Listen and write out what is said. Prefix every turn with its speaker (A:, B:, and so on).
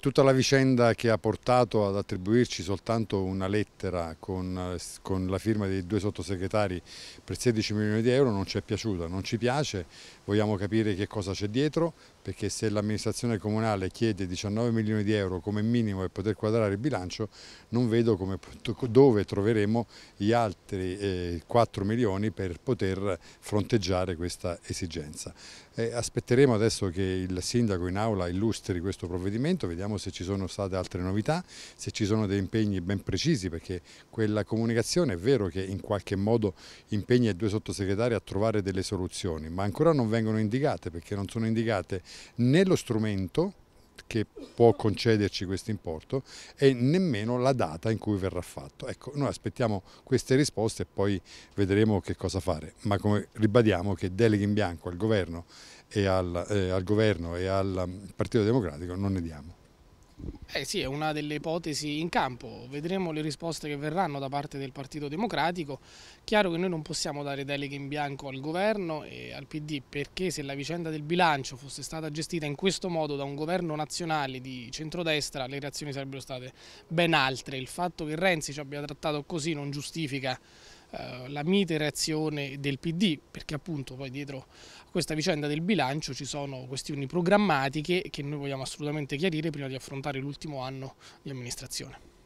A: Tutta la vicenda che ha portato ad attribuirci soltanto una lettera con, con la firma dei due sottosegretari per 16 milioni di euro non ci è piaciuta, non ci piace, vogliamo capire che cosa c'è dietro perché se l'amministrazione comunale chiede 19 milioni di euro come minimo per poter quadrare il bilancio non vedo come, dove troveremo gli altri eh, 4 milioni per poter fronteggiare questa esigenza. Eh, aspetteremo adesso che il sindaco in aula illustri questo provvedimento, vediamo vediamo se ci sono state altre novità, se ci sono dei impegni ben precisi perché quella comunicazione è vero che in qualche modo impegna i due sottosegretari a trovare delle soluzioni, ma ancora non vengono indicate perché non sono indicate né lo strumento che può concederci questo importo e nemmeno la data in cui verrà fatto. Ecco, noi aspettiamo queste risposte e poi vedremo che cosa fare, ma come ribadiamo che deleghi in bianco al governo e al, eh, al, governo e al mm, Partito Democratico non ne diamo.
B: Eh sì, è una delle ipotesi in campo, vedremo le risposte che verranno da parte del Partito Democratico. Chiaro che noi non possiamo dare deleghe in bianco al governo e al PD perché se la vicenda del bilancio fosse stata gestita in questo modo da un governo nazionale di centrodestra le reazioni sarebbero state ben altre. Il fatto che Renzi ci abbia trattato così non giustifica eh, la mite reazione del PD, perché appunto poi dietro a questa vicenda del bilancio ci sono questioni programmatiche che noi vogliamo assolutamente chiarire prima di affrontare l'ultimo anno di amministrazione.